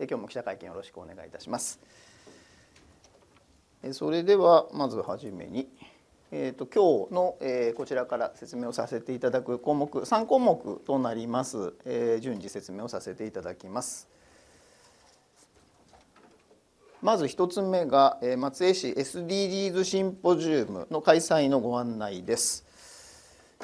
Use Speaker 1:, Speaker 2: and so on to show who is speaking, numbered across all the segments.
Speaker 1: 今日も記者会見よろしくお願いいたします。それではまずはじめに、えーと、今日の、えー、こちらから説明をさせていただく項目3項目となります、えー、順次説明をさせていただきます。まず1つ目がえ松江市 SDGs シンポジウムの開催のご案内です。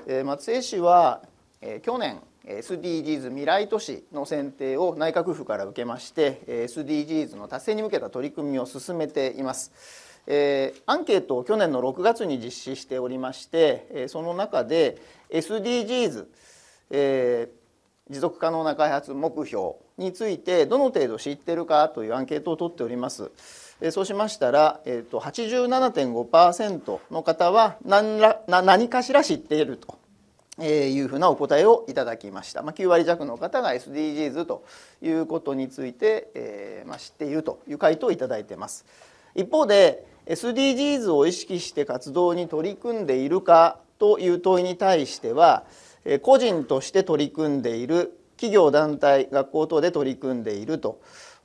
Speaker 1: え松江市はえ去年 SDGs 未来都市の選定を内閣府から受けまして SDGs の達成に向けた取り組みを進めています。えアンケートを去年の6月に実施しておりまして、えその中で SDGs、えー、持続可能な開発目標についてどの程度知ってるかというアンケートを取っております。えそうしましたら、えーと、87.5%の方は何ら何かしら知っているとえー、いうふうなお答えをいただきました、まあ、9割弱の方が SDGs ということについて、えーまあ、知っているという回答をいただいてます一方で SDGs を意識して活動に取り組んでいるかという問いに対してはえ個人として取り組んでいる企業団体学校等で取り組んでいると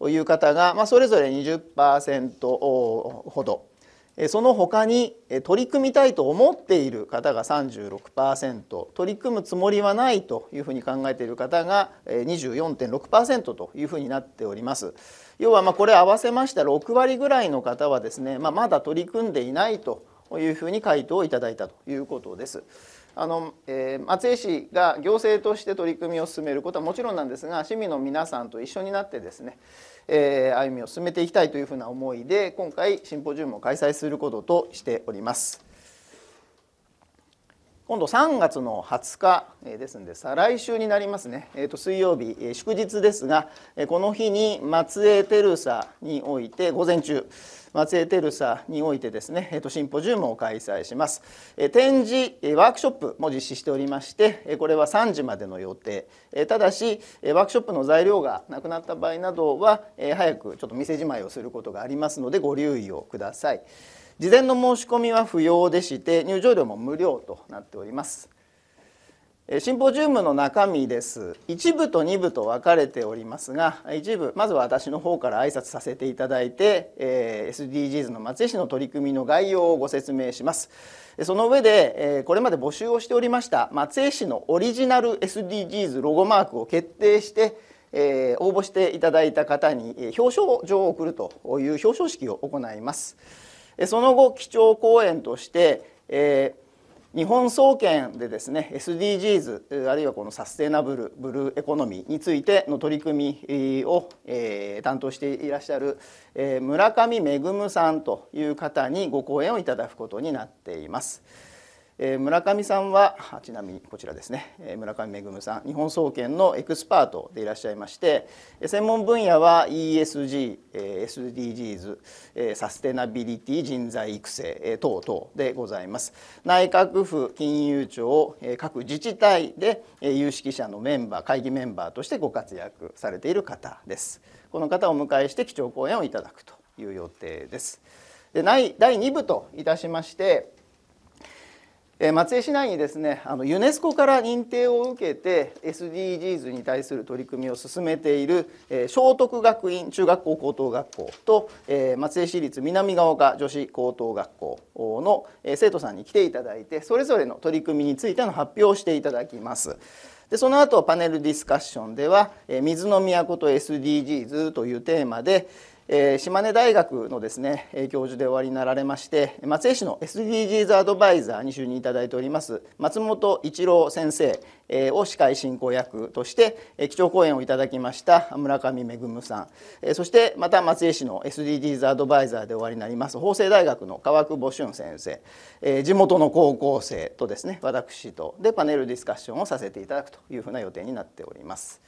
Speaker 1: いう方が、まあ、それぞれ20%ほどその他に取り組みたいと思っている方が36%取り組むつもりはないというふうに考えている方が24.6%というふうになっております。要はまこれ合わせました6割ぐらいの方はですね、まあ、まだ取り組んでいないとというふうに回答をいただいたということです。あのえー、松江市が行政として取り組みを進めることはもちろんなんですが市民の皆さんと一緒になってですね、えー、歩みを進めていきたいというふうな思いで今回シンポジウムを開催することとしております。今度3月の20日ですので再来週になりますね、えー、と水曜日え祝日ですがえこの日に松江テルサにおいて午前中松江テルサにおいてですね、えー、とシンポジウムを開催します、えー、展示、えー、ワークショップも実施しておりまして、えー、これは3時までの予定、えー、ただし、えー、ワークショップの材料がなくなった場合などは、えー、早くちょっと店じまいをすることがありますのでご留意をください事前の申し込みは不要でして入場料も無料となっておりますシンポジウムの中身です1部と2部と分かれておりますが1部まずは私の方から挨拶させていただいて、え SDGs の松江市の取り組みの概要をご説明しますその上でこれまで募集をしておりました松江市のオリジナル SDGs ロゴマークを決定してえ応募していただいた方に表彰状を送るという表彰式を行いますその後基調講演として、え日本総研でですね SDGs あるいはこのサステナブルブルーエコノミーについての取り組みを、え担当していらっしゃる、え村上恵さんという方にご講演をいただくことになっています。えー、村上さんはちなみにこちらですね、えー、村上恵さん日本総研のエクスパートでいらっしゃいまして専門分野は ESG、え SDGs、えー、サステナビリティ人材育成、えー、等々でございます内閣府金融庁、えー、各自治体で、えー、有識者のメンバー会議メンバーとしてご活躍されている方ですこの方をお迎えして基調講演をいただくという予定ですで第2部といたしまして松江市内にですねあのユネスコから認定を受けて SDGs に対する取り組みを進めている、え聖徳学院中学校高等学校と、え松江市立南ヶ丘女子高等学校の、え生徒さんに来ていただいてそれぞれの取り組みについての発表をしていただきます。でその後パネルディスカッションでは「水の都と SDGs」というテーマで、え島根大学のですね教授でおありになられまして松江市の SDGs アドバイザーに就任いただいております松本一郎先生を司会進行役として基調講演をいただきました村上恵さんそしてまた松江市の SDGs アドバイザーでおありになります法政大学の川久保俊先生地元の高校生とですね私とでパネルディスカッションをさせていただくというふうな予定になっております。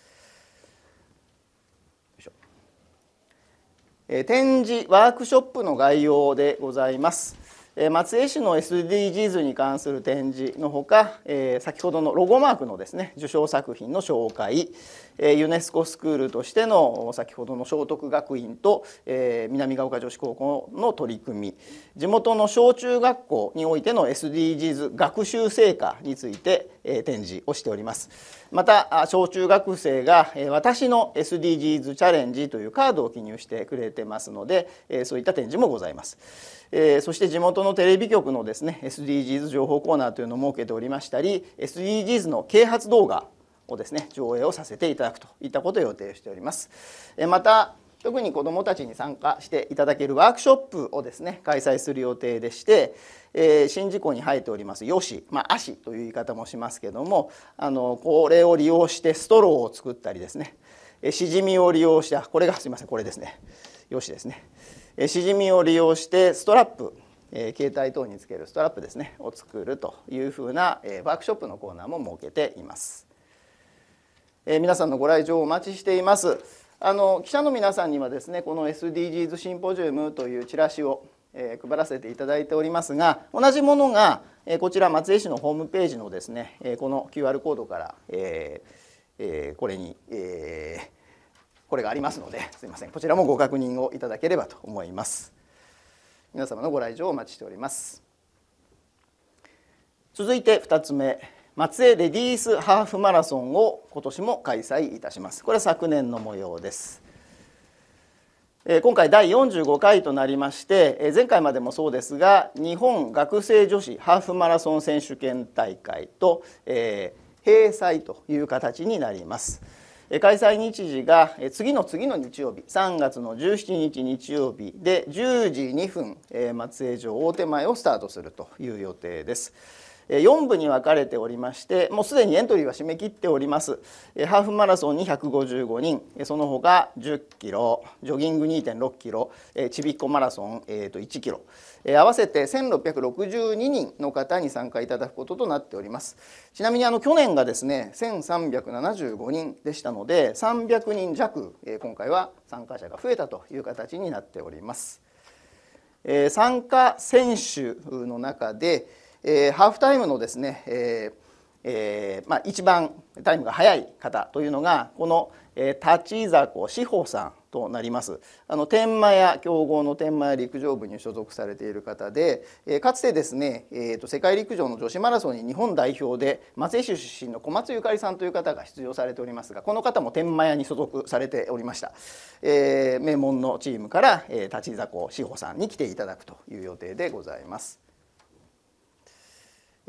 Speaker 1: 展示ワークショップの概要でございます松江市の SDGs に関する展示のほか先ほどのロゴマークのですね受賞作品の紹介ユネスコスクールとしての先ほどの聖徳学院と南ヶ丘女子高校の取り組み地元の小中学校においての SDGs 学習成果について展示をしておりますまた小中学生が私の SDGs チャレンジというカードを記入してくれてますのでそういった展示もございますそして地元のテレビ局のですね SDGs 情報コーナーというのを設けておりましたり SDGs の啓発動画をですね上映をさせていただくといったことを予定しておりますまた特に子どもたちに参加していただけるワークショップをですね開催する予定でして、えー、宍道湖に生えておりますヨシ、まあ、アシという言い方もしますけどもあのこれを利用してストローを作ったりですねシジミを利用してこれがすいませんこれですねヨシですねシジミを利用してストラップえ携帯等につけるストラップですねを作るというふうな、えワークショップのコーナーも設けています、え皆さんのご来場お待ちしていますあの記者の皆さんにはですねこの SDGs シンポジウムというチラシを、えー、配らせていただいておりますが同じものが、えー、こちら松江市のホームページのですね、えー、この QR コードから、えーえー、これに、えー、これがありますのですいませんこちらもご確認をいただければと思います皆様のご来場をお待ちしております続いて2つ目松江レディースハーフマラソンを今年も開催いたしますこれは昨年の模様です今回第45回となりまして前回までもそうですが日本学生女子ハーフマラソン選手権大会と、え閉催という形になります開催日時が次の次の日曜日3月の17日日曜日で10時2分松江城大手前をスタートするという予定です4部に分かれておりましてもうすでにエントリーは締め切っておりますハーフマラソンに155人その他10キロジョギング2.6キロちびっこマラソン1キロ合わせて1662人の方に参加いただくこととなっておりますちなみにあの去年がですね1375人でしたので300人弱今回は参加者が増えたという形になっております参加選手の中でえー、ハーフタイムのですね、えーえーまあ、一番タイムが速い方というのがこの、えー、立子志保さんとなりますあの天満屋強豪の天満屋陸上部に所属されている方で、えー、かつてですね、えーと、世界陸上の女子マラソンに日本代表で松江市出身の小松ゆかりさんという方が出場されておりますがこの方も天満屋に所属されておりました、えー、名門のチームから、えー、立子志保さんに来ていただくという予定でございます。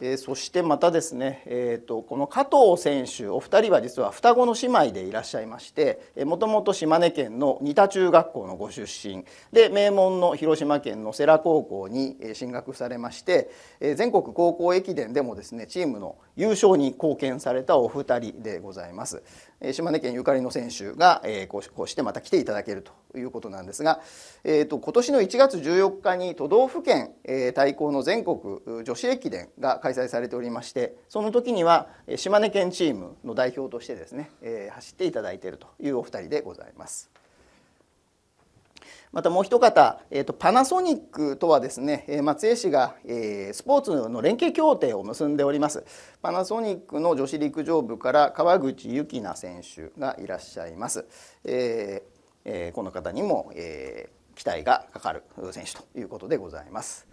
Speaker 1: えー、そしてまたですね、えーと、この加藤選手お二人は実は双子の姉妹でいらっしゃいましてもともと島根県の仁田中学校のご出身で名門の広島県の世羅高校に進学されまして全国高校駅伝でもですねチームの優勝に貢献されたお二人でございます。島根県ゆかりの選手がこうしてまた来ていただけるということなんですが、えー、と今年の1月14日に都道府県対抗の全国女子駅伝が開催されておりましてその時には島根県チームの代表としてですね走っていただいているというお二人でございます。またもう一方、えーと、パナソニックとはですね松江市が、えー、スポーツの連携協定を結んでおりますパナソニックの女子陸上部から川口幸奈選手がいらっしゃいます、えーえー、この方にも、えー、期待がかかる選手ということでございます。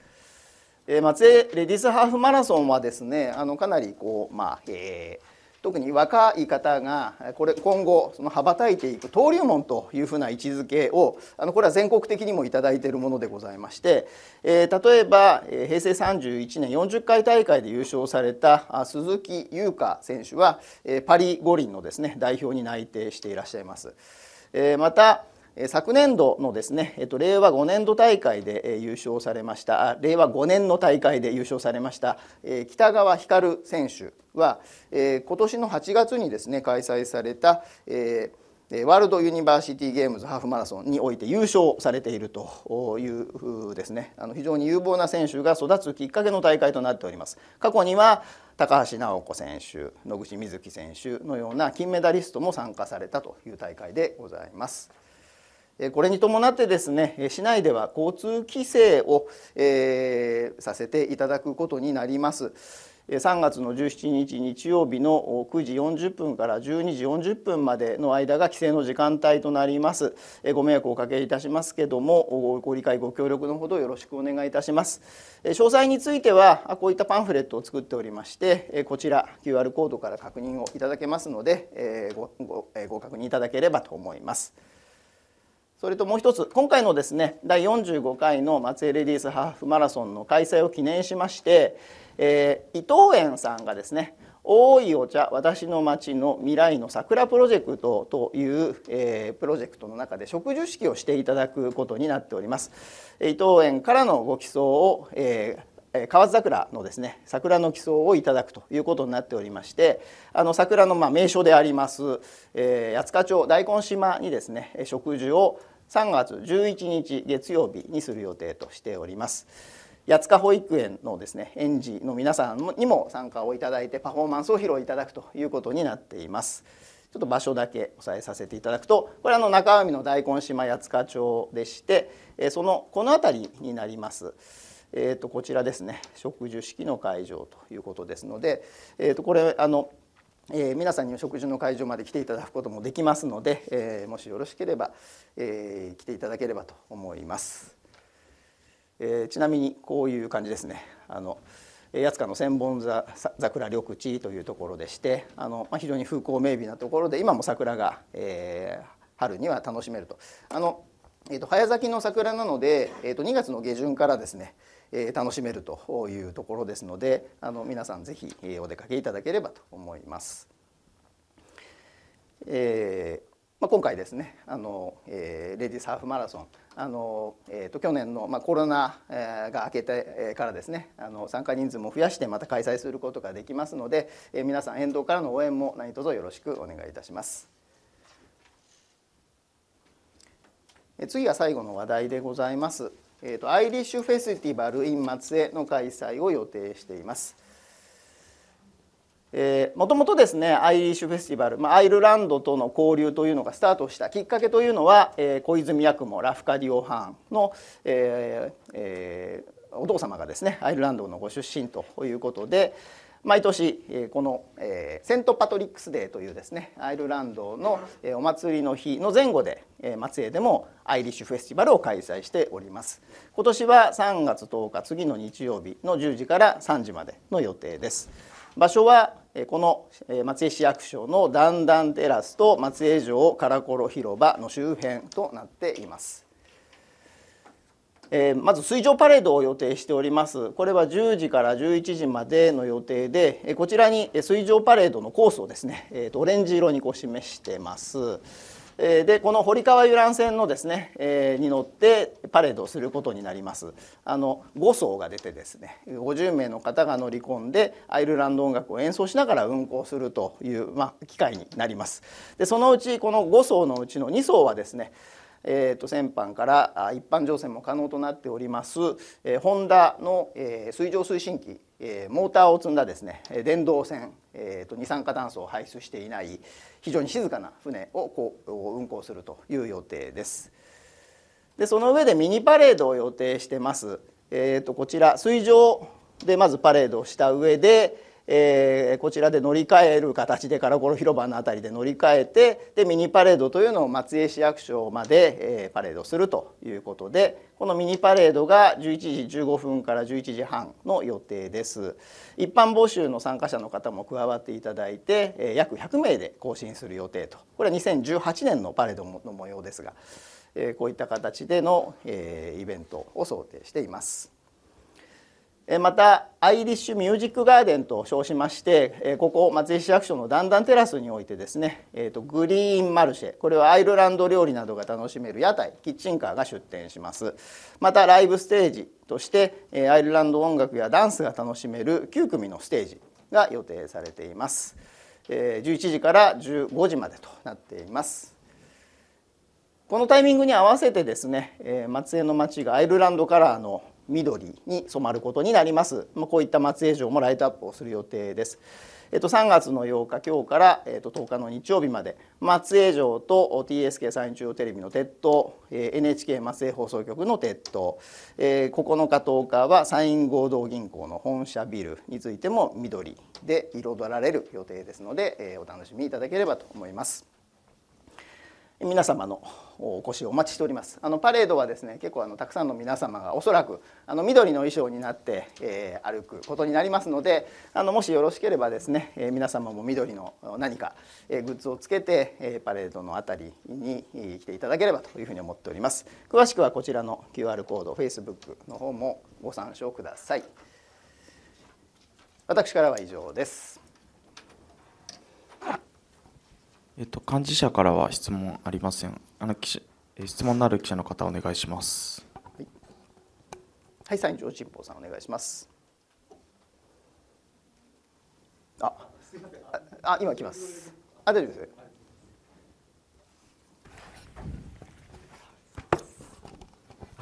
Speaker 1: えー、松江レディスハーフマラソンはですねあのかなりこう、まあえ特に若い方がこれ今後その羽ばたいていく登竜門というふうな位置づけをあのこれは全国的にも頂いているものでございまして、えー、例えば平成31年40回大会で優勝された鈴木優香選手はパリ五輪のですね代表に内定していらっしゃいます。えー、また昨年度のですね、えっと、令和5年度大会で優勝されました令和5年の大会で優勝されました、え北川光選手は、え今年の8月にですね開催された、えワールドユニバーシティゲームズハーフマラソンにおいて優勝されているというですねあの非常に有望な選手が育つきっかけの大会となっております。過去には高橋尚子選手野口瑞希選手のような金メダリストも参加されたという大会でございます。これに伴ってですね市内では交通規制を、えー、させていただくことになります。3月の17日日曜日の9時40分から12時40分までの間が規制の時間帯となりますご迷惑をおかけいたしますけどもご理解ご協力のほどよろしくお願いいたします詳細についてはこういったパンフレットを作っておりましてこちら QR コードから確認をいただけますのでごごご確認いただければと思いますそれともう一つ今回のですね第45回の松江レディースハーフマラソンの開催を記念しまして、えー、伊藤園さんがですね多いお茶私の町の未来の桜プロジェクトという、えー、プロジェクトの中で植樹式をしていただくことになっております伊藤園からのご寄贈を、えー、河津桜のですね桜の基礎をいただくということになっておりましてあの桜のま名所であります、えー、八塚町大根島にですね植樹を3月11日月曜日にする予定としております。八塚保育園のですね園児の皆さんにも参加をいただいてパフォーマンスを披露いただくということになっています。ちょっと場所だけ押さえさせていただくとこれあの中海の大根島八塚町でしてそのこの辺りになります。えー、とこちらですね植樹式の会場ということですので、えー、とこれあのえー、皆さんに植樹の会場まで来ていただくこともできますので、えー、もしよろしければ、えー、来ていただければと思います、えー、ちなみにこういう感じですねあの八塚の千本桜緑地というところでしてあの、まあ、非常に風光明媚なところで今も桜が、えー、春には楽しめるとあの、えーと、早咲きの桜なので、えーと、と2月の下旬からですねえ楽しめるというところですのであの皆さんぜひお出かけいただければと思います。えー、まあ、今回ですねあの、えー、レディースハーフマラソンあの、えーと、去年の、まあ、コロナ、えが明けてからですねあの参加人数も増やしてまた開催することができますので、えー、皆さん沿道からの応援も何卒よろしくお願いいたします。次は最後の話題でございます。えーと、アイリッシュフェスティバル in 松江の開催を予定しています。えー、もともとですねアイリッシュフェスティバル、まあ、アイルランドとの交流というのがスタートしたきっかけというのは、えー、小泉八雲ラフカディオ・ハンの、えーえー、お父様がですねアイルランドのご出身ということで、毎年このセント・パトリックス・デーというですねアイルランドのお祭りの日の前後で松江でもアイリッシュフェスティバルを開催しております今年は3月10日次の日曜日の10時から3時までの予定です場所はこの松江市役所の段々テラスと松江城カラコロ広場の周辺となっていますえー、まず水上パレードを予定しておりますこれは10時から11時までの予定で、こちらに水上パレードのコースをですね、えーオレンジ色にこう示してます。えー、でこの堀川遊覧船のですね、えー、に乗ってパレードをすることになりますあの5層が出てですね50名の方が乗り込んでアイルランド音楽を演奏しながら運行するという、まあ、機会になりますでそのうちこの5層のうちの2層はですねえーと、先般から一般乗船も可能となっております、えー、ホンダの、えー、水上推進機、えー、モーターを積んだですね電動船、えーと、二酸化炭素を排出していない非常に静かな船をこう運航するという予定です。でその上でミニパレードを予定してます。えーとこちら水上でまずパレードをした上でえー、こちらで乗り換える形でカラコロ広場の辺りで乗り換えてでミニパレードというのを松江市役所まで、えー、パレードするということでこのミニパレードが11時15分から11時半の予定です一般募集の参加者の方も加わっていただいて、えー、約100名で更新する予定とこれは2018年のパレードの模様ですが、えー、こういった形での、えー、イベントを想定しています。またアイリッシュミュージックガーデンと称しましてここ松江市役所の段々テラスにおいてですね、えーと、とグリーンマルシェこれはアイルランド料理などが楽しめる屋台キッチンカーが出店しますまたライブステージとしてアイルランド音楽やダンスが楽しめる9組のステージが予定されています11時から15時までとなっていますこのタイミングに合わせてですね松江の街がアイルランドカラーの緑に染まることになります。まあ、こういった松江城もライトアップをする予定です。えっと、3月の8日今日から、えっと、10日の日曜日まで松江城と TSK 山陰中央テレビの鉄塔、えー、NHK 松江放送局の鉄塔、えー、9日10日は山陰合同銀行の本社ビルについても緑で彩られる予定ですので、えー、お楽しみいただければと思います。皆様のお越しをお待ちしておりますあのパレードはですね結構あのたくさんの皆様がおそらくあの緑の衣装になって、えー、歩くことになりますのであのもしよろしければですね、えー、皆様も緑の何か、えー、グッズをつけて、えパレードのあたりに来ていただければというふうに思っております詳しくはこちらの QR コード Facebook の方もご参照ください私からは以上です
Speaker 2: えっと、幹事社からは質問ありません。あの記者質問のある記者の方、お願いします。は
Speaker 1: い、はい、三上新報さん、お願いします。あ、あ、今来ます。あ、大丈夫です。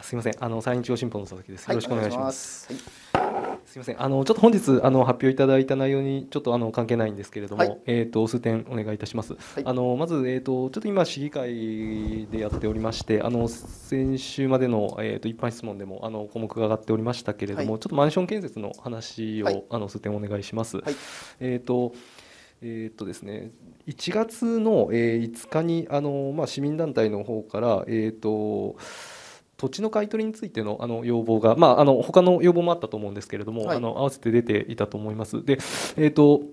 Speaker 2: すみません、あの三条新報の佐々木です。よろしくお願いします。はいすみません。あのちょっと本日あの発表いただいた内容にちょっとあの関係ないんですけれども、はい、えっ、ー、と数点お願いいたします。はい、あのまずえっ、ー、とちょっと今市議会でやっておりまして、あの先週までのえっ、ー、と一般質問でもあの項目が上がっておりましたけれども、はい、ちょっとマンション建設の話を、あの数点お願いします。えっ、と。えーとですね、1月の、えー、5日にあの、まあ、市民団体の方から、えーと土地の買取についてのあの要望が、まあ、あの他の要望もあったと思うんですけれども、はい、あの合わせて出ていたと思います。でえーと、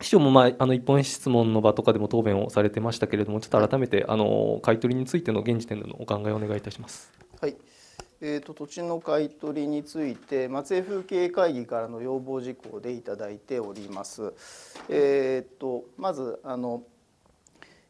Speaker 2: 秘書も、まあ、あの一本質問の場とかでも答弁をされてましたけれども、ちょっと改めて、あの買取についての現時点でのお考えをお願いいたします。
Speaker 1: はいえーと、土地の買取について松江風景会議からの要望事項でいただいております。えーとまずあの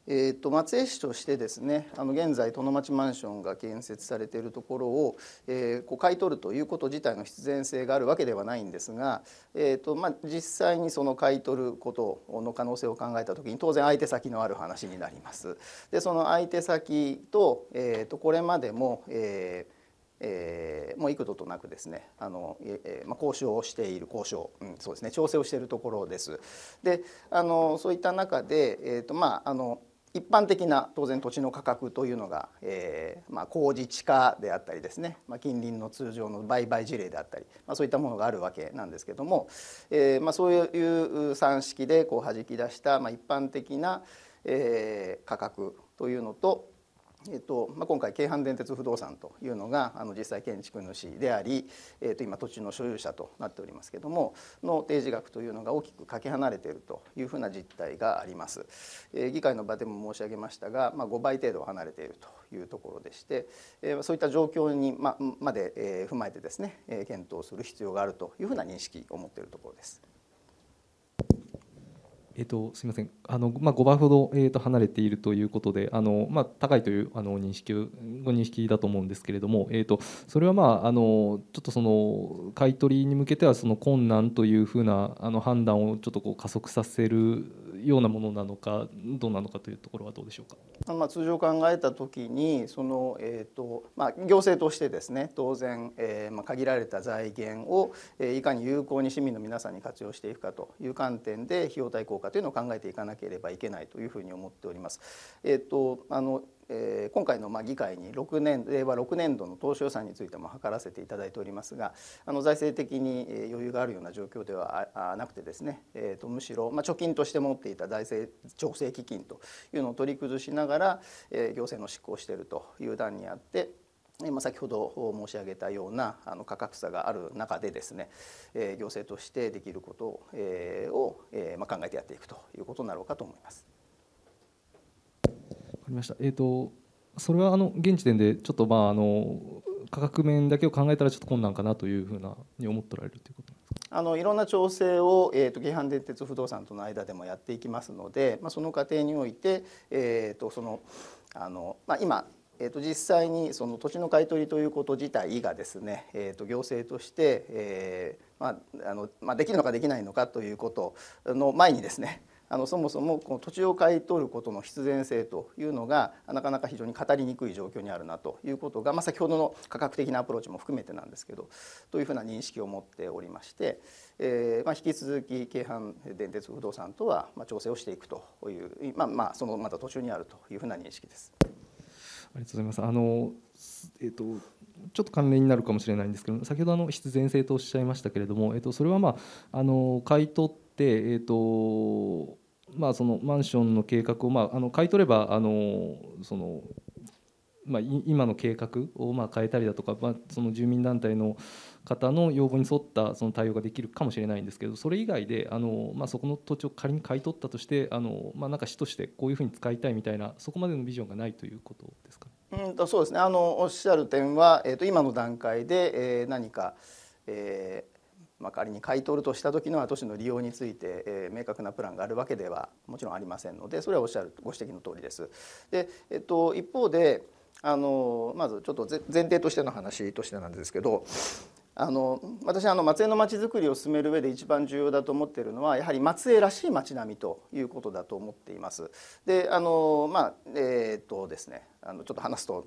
Speaker 1: えーと、松江市としてですねあの現在殿町マンションが建設されているところを、えー、こう買い取るということ自体の必然性があるわけではないんですが、えーとまあ、実際にその買い取ることの可能性を考えた時に当然相手先のある話になります。でその相手先と,、えーと、とこれまでも、えーえー、もう幾度となくですねあの、えーまあ、交渉をしている交渉、うん、そうですね調整をしているところです。であのそういった中で、えーとまあ、あの一般的な当然土地の価格というのが、えーまあ、工事地価であったりですね、まあ、近隣の通常の売買事例であったり、まあ、そういったものがあるわけなんですけども、えーまあ、そういう算式でこう弾き出した、まあ、一般的な、えー、価格というのと、えっとまあ、今回京阪電鉄不動産というのがあの実際建築主であり、えっと、今土地の所有者となっておりますけどもの提示額というのが大きくかけ離れているというふうな実態があります、えー、議会の場でも申し上げましたが、まあ、5倍程度離れているというところでして、えー、そういった状況にままで、えー、踏まえてですね、えー、検討する必要があるというふうな認識を持っているところです。
Speaker 2: えっと、すみませんあの、まあ、5倍ほど、えーと、離れているということであの、まあ、高いというあの認識ご認識だと思うんですけれども、えーと、それは、まあ、あのちょっとその買い取りに向けてはその困難というふうなあの判断をちょっとこう加速させるようなものなのかどうなのかというところはどうでしょうか。
Speaker 1: まあ、通常考えた時にその、えーとまあ、行政としてですね当然、えーまあ、限られた財源を、えー、いかに有効に市民の皆さんに活用していくかという観点で費用対効果かというのを考えていかなければいけないというふうに思っております。えっ、とあのえー、今回のまあ議会に6年令和6年度の当初予算についても図らせていただいておりますがあの財政的に余裕があるような状況ではなくてですね、えーと、とむしろまあ貯金として持っていた財政調整基金というのを取り崩しながら、えー、行政の執行しているという段にあって。先ほど申し上げたようなあの価格差がある中でですね、え行政としてできることを、えま考えてやっていくということになろうかと思います。
Speaker 2: わかりました。えっ、ー、とそれはあの現時点でちょっとまああの価格面だけを考えたらちょっと困難かなというふうなに思っておられるということ
Speaker 1: ですか。あのいろんな調整を、えーと、と京電鉄不動産との間でもやっていきますので、まあ、その過程において、えーとそのあのまあ、今えー、と実際にその土地の買い取りということ自体がですね、えー、と行政として、えーまああのまあ、できるのかできないのかということの前にですねあのそもそもこの土地を買い取ることの必然性というのがなかなか非常に語りにくい状況にあるなということが、まあ、先ほどの価格的なアプローチも含めてなんですけどというふうな認識を持っておりまして、えーまあ、引き続き京阪電鉄不動産とは、まあ、調整をしていくという、まあまあ、そのまた途中にあるというふうな認識です。
Speaker 2: ありがとうございます。あのえっ、とちょっと関連になるかもしれないんですけど、先ほどあの必然性とおっしゃいましたけれども、えっ、とそれはまああの買い取ってえっ、とまあそのマンションの計画をまああの買い取ればあのそのまあ、今の計画をまあ変えたりだとか、まあ、その住民団体の方の要望に沿ったその対応ができるかもしれないんですけどそれ以外であの、まあ、そこの土地を仮に買い取ったとしてあの、まあ、なんか市としてこういうふうに使いたいみたいなそこまでのビジョンがないということですか、
Speaker 1: うんと、そうですねあのおっしゃる点は、えーと、今の段階で、えー、何か、えーまあ、仮に買い取るとした時の都市の利用について、えー、明確なプランがあるわけではもちろんありませんのでそれはおっしゃるご指摘の通りです。でえっと、一方であのまずちょっと前提としての話としてなんですけどあの私あの松江のまちづくりを進める上で一番重要だと思っているのはやはり松江らしい町並みということだと思っています。であのまあえー、っとですねあのちょっと話すと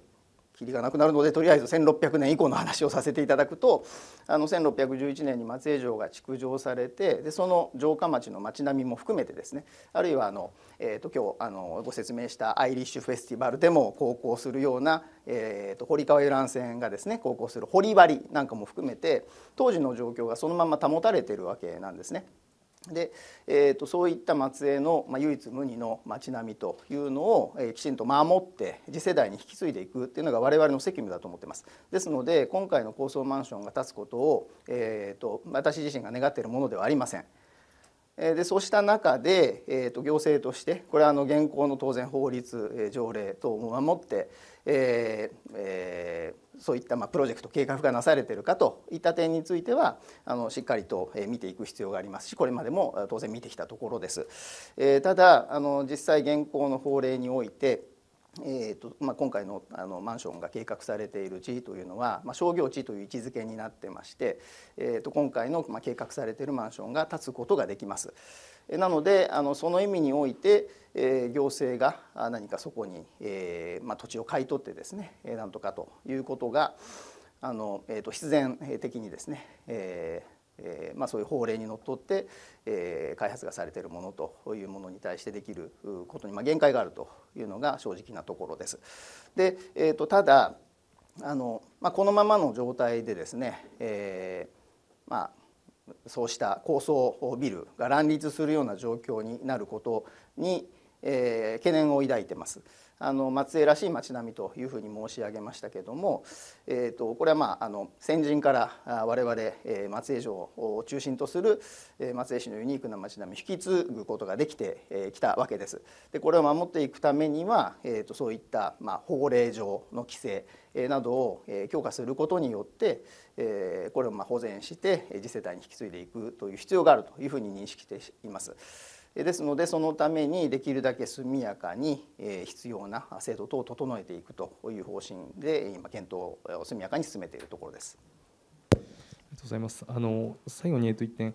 Speaker 1: キりがなくなるのでとりあえず1600年以降の話をさせていただくとあの1611年に松江城が築城されてでその城下町の町並みも含めてですねあるいはあの、えーと、今日あのご説明したアイリッシュフェスティバルでも航行するような、えーと、と堀川遊覧船がですね航行する堀張なんかも含めて当時の状況がそのまま保たれているわけなんですね。で、えーと、そういった松江の、まあ、唯一無二の町並みというのを、えー、きちんと守って次世代に引き継いでいくっていうのが我々の責務だと思ってますですので今回の高層マンションが建つことを、えーと私自身が願っているものではありません。でそうした中で、えーと、行政としてこれはあの現行の当然法律条例等を守って、えーえー、そういったまあプロジェクト計画がなされているかといった点についてはあのしっかりと見ていく必要がありますしこれまでも当然見てきたところです。えー、ただあの実際現行の法令においてえーとまあ、今回のあのマンションが計画されている地というのは、まあ、商業地という位置づけになってまして、えー、と今回の、まあ、計画されているマンションが建つことができます。なのであのその意味において、えー、行政が何かそこに、えーまあ、土地を買い取ってですねなんとかということがあの、えー、と必然的にですね、えーえまあ、そういう法令にのっとって、え開発がされているものというものに対してできることに、ま限界があるというのが正直なところです。でえーと、とただあの、まあ、このままの状態でですね、えーまあ、そうした高層ビルが乱立するような状況になることに、えー、懸念を抱いてます。あの松江らしい町並みというふうに申し上げましたけども、えーと、これは、まあ、あの先人から我々、え松江城を中心とする、え松江市のユニークな町並み引き継ぐことができてき、えたわけです。でこれを守っていくためには、えーと、とそういった、まあ、法令上の規制などを強化することによってこれをまあ保全して次世代に引き継いでいくという必要があるというふうに認識しています。ですのでそのためにできるだけ速やかに必要な制度等を整えていくという方針で今検討を速やかに進めているところです。
Speaker 2: とうございます。あの最後にえっと1点、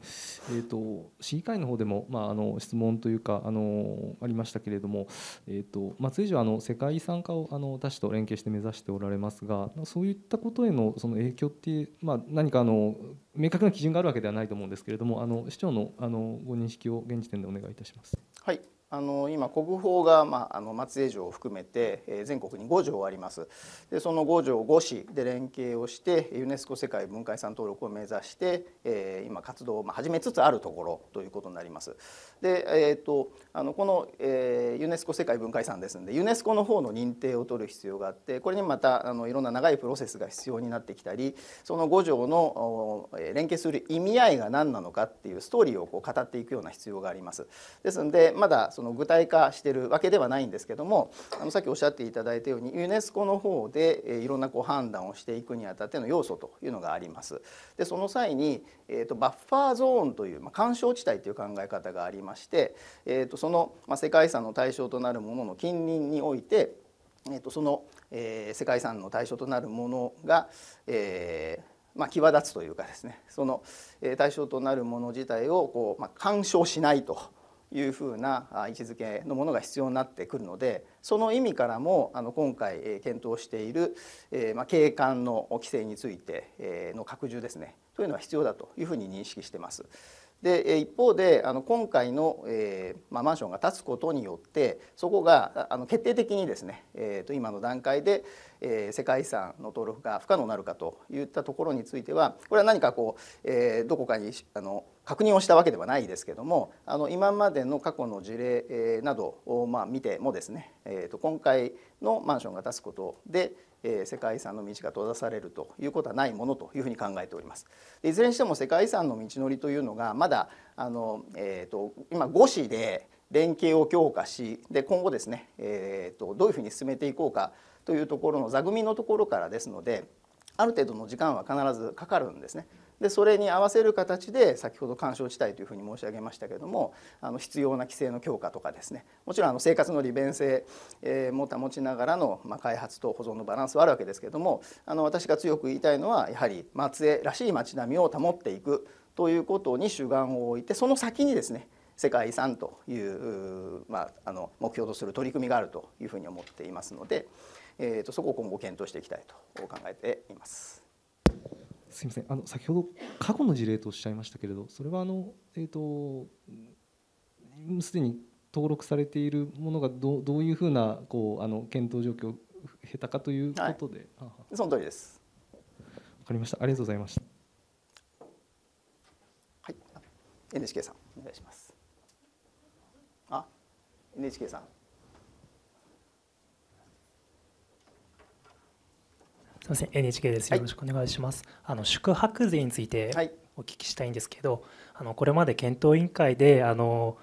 Speaker 2: えっ、と市議会の方でもまああの質問というかあのありましたけれども、えっ、と松江市はあの世界遺産化をあの他市と連携して目指しておられますが、そういったことへのその影響ってまあ何かあの明確な基準があるわけではないと思うんですけれども、あの市長のあのご認識を現時点でお願いいたします。
Speaker 1: はい。あの今国宝が、まあ、あの松江城を含めて、えー、全国に5城ありますでその5城5市で連携をしてユネスコ世界文化遺産登録を目指して、えー、今活動を始めつつあるところということになりますで、えーと、あのこの、えー、ユネスコ世界文化遺産ですのでユネスコの方の認定を取る必要があってこれにまたあのいろんな長いプロセスが必要になってきたりその5条の連携する意味合いが何なのかっていうストーリーをこう語っていくような必要がありますですのでまだそのの具体化してるわけではないんですけどもあのさっきおっしゃっていただいたようにユネスコの方でいろんなこう判断をしていくにあたっての要素というのがあります。でその際に、えーと、バッファーゾーンという、まあ、干渉地帯という考え方がありまして、えーと、その、まあ、世界遺産の対象となるものの近隣において、えーと、その、えー、世界遺産の対象となるものが、えー、まあ、際立つというかですねそのえ対象となるもの自体をこう、まあ、干渉しないというふうな位置づけのものが必要になってくるのでその意味からもあの今回検討している、えま景観の規制についての拡充ですねというのは必要だというふうに認識してます。で一方であの今回の、えーまあ、マンションが建つことによってそこがあの決定的にですね、えー、と今の段階で、えー、世界遺産の登録が不可能なるかといったところについてはこれは何かこう、えー、どこかにあの確認をしたわけではないですけどもあの今までの過去の事例などをまあ見てもですね、えー、と今回のマンションが建つことで、世界遺産の道が閉ざされるということはないものというふうに考えております。いずれにしても世界遺産の道のりというのがまだあの、えーと、今5市で連携を強化しで今後ですね、えーと、とどういうふうに進めていこうかというところの座組のところからですのである程度の時間は必ずかかるんですね。でそれに合わせる形で先ほど緩衝地帯というふうに申し上げましたけれどもあの必要な規制の強化とかですねもちろんあの生活の利便性も保ちながらの、まあ、開発と保存のバランスはあるわけですけれどもあの私が強く言いたいのはやはり松江らしい町並みを保っていくということに主眼を置いてその先にですね世界遺産という、まあ、あの目標とする取り組みがあるというふうに思っていますので、えーとそこを今後検討していきたいと考えています。
Speaker 2: すみませんあの先ほど過去の事例とおっしゃいましたけれどそれはあの、えーと、とすでに登録されているものがどどういうふうなこうあの検討状況下手かということで、
Speaker 1: はい、その通りですわ
Speaker 2: かりましたありがとうございました
Speaker 1: はい NHK さんお願いしますあ NHK さん
Speaker 3: すみません NHK です、よろしくお願いします、あの宿泊税についてお聞きしたいんですけど、はい、あのこれまで検討委員会であの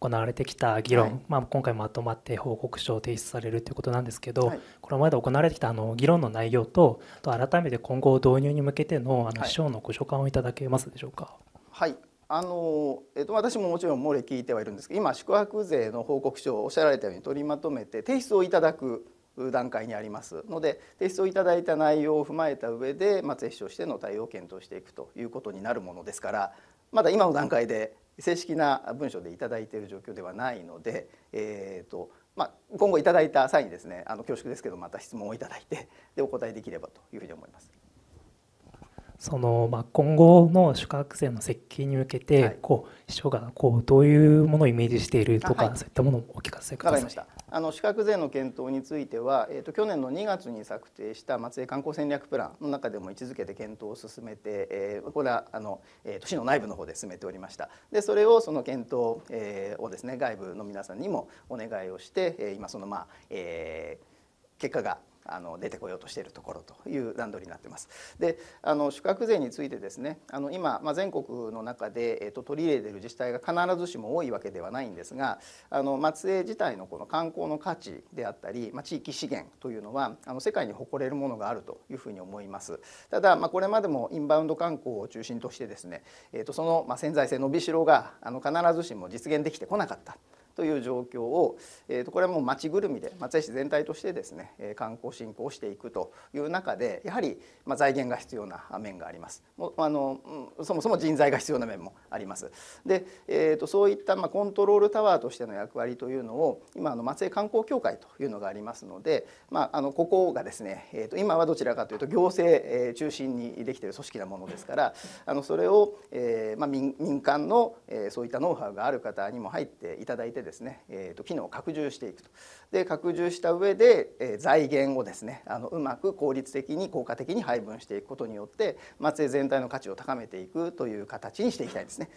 Speaker 3: 行われてきた議論、はい、まあ、今回まとまって報告書を提出されるということなんですけど、はい、これまで行われてきたあの議論の内容とと改めて今後導入に向けてのあの市長のご所感をいただけますでしょうか。
Speaker 1: はいあのえっと、私ももちろん漏れ聞いてはいるんですけど今宿泊税の報告書をおっしゃられたように取りまとめて提出をいただく段階にありますので提出をいただいた内容を踏まえた上で松江市としての対応を検討していくということになるものですからまだ今の段階で正式な文書で頂いている状況ではないので、えーとまあ、今後いただいた際にですねあの恐縮ですけどまた質問をいただいてでお答えできればというふうに思います。
Speaker 3: そのまあ今後の宿泊税の設計に向けて、はい、こう秘書がこうどういうものをイメージしているとか、はい、そういったものをお聞
Speaker 1: かせください。あの資格税の検討については、えーと、去年の2月に策定した松江観光戦略プランの中でも位置づけて検討を進めて、えー、これはあの、えー都市の内部の方で進めておりましたでそれをその検討、えー、をですね外部の皆さんにもお願いをして、えー、今そのまあ、えー、結果があの出てこようとしているところという段取りになってます。であの宿泊税についてですねあの今、まあ、全国の中で、えっと取り入れている自治体が必ずしも多いわけではないんですがあの松江自体のこの観光の価値であったり、まあ、地域資源というのはあの世界に誇れるものがあるというふうに思います。ただ、まあ、これまでもインバウンド観光を中心としてですね、えっとその、まあ、潜在性伸びしろがあの必ずしも実現できてこなかった。という状況を、えー、とこれはもう町ぐるみで松江市全体としてですね観光振興していくという中でやはり財源が必要な面がありますもあのそもそも人材が必要な面もあります。で、えー、とそういったまあコントロールタワーとしての役割というのを今あの松江観光協会というのがありますので、まあ、あのここがですね、えー、と今はどちらかというと行政中心にできている組織なものですからあのそれを、えーまあ、民間のそういったノウハウがある方にも入っていただいてですね、えーと、機能を拡充していくとで拡充した上で、えー、財源をですねあのうまく効率的に効果的に配分していくことによって松江全体の価値を高めていくという形にしていきたいですね。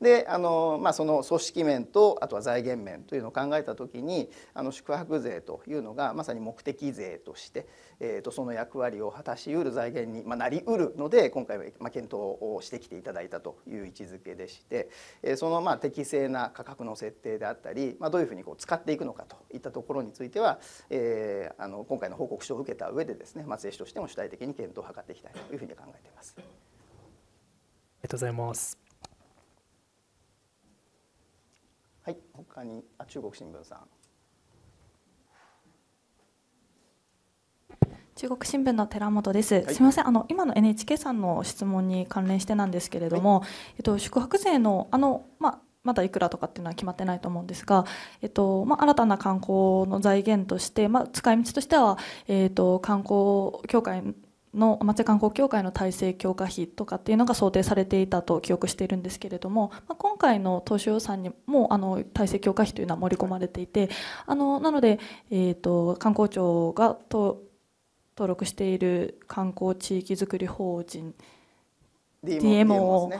Speaker 1: であの、まあ、その組織面とあとは財源面というのを考えた時にあの宿泊税というのがまさに目的税として、えーと、とその役割を果たしうる財源に、まあ、なりうるので今回は、まあ、検討をしてきていただいたという位置づけでして、えー、そのまあ適正な価格の設定であったりり、まあ、どういうふうにこう使っていくのかといったところについては、えー、あの今回の報告書を受けた上でですね松江市としても主体的に検討を図っていきたいというふうに考えています。あり
Speaker 3: がとうございます。
Speaker 1: はい、他にあ中国新聞さん。
Speaker 4: 中国新聞の寺本です。はい、すみません、あの今の NHK さんの質問に関連してなんですけれども、はい、えっと宿泊税のあのまあまだいくらとかっていうのは決まってないと思うんですが、えっとまあ、新たな観光の財源として、まあ、使い道としては、えっと、観光協会の松江観光協会の体制強化費とかっていうのが想定されていたと記憶しているんですけれども、まあ、今回の当初予算にもあの体制強化費というのは盛り込まれていてあのなので、えーと、観光庁がと登録している観光地域づくり法人
Speaker 1: DMO を、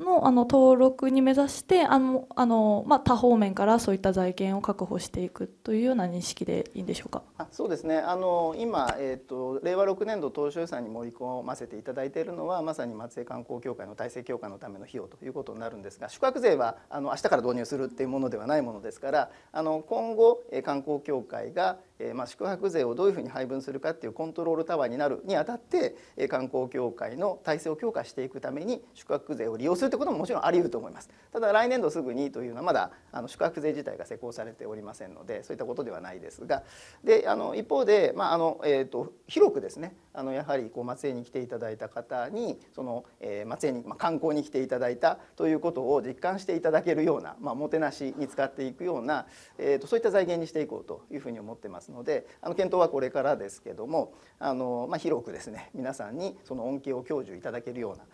Speaker 4: のあの登録に目指してあのあの、まあ、多方面からそういった財源を確保していくというような認識でいいんでしょうか
Speaker 1: あそうですねあの今、えーと、令和6年度当初予算に盛り込ませていただいているのはまさに松江観光協会の体制強化のための費用ということになるんですが宿泊税はあの明日から導入するっていうものではないものですからあの今後観光協会がえー、まあ、宿泊税をどういうふうに配分するかっていうコントロールタワーになるにあたって、えー、観光協会の体制を強化していくために宿泊税を利用するってことももちろんあり得ると思いますただ来年度すぐにというのはまだあの宿泊税自体が施行されておりませんのでそういったことではないですがであの一方で、まああのえーと、広くですねあのやはりこう松江に来ていただいた方にその、えー、松江に、まあ、観光に来ていただいたということを実感していただけるような、まあ、もてなしに使っていくような、えーと、とそういった財源にしていこうというふうに思ってますますのであの検討はこれからですけどもあの、まあ、広くですね皆さんにその恩恵を享受いただけるような、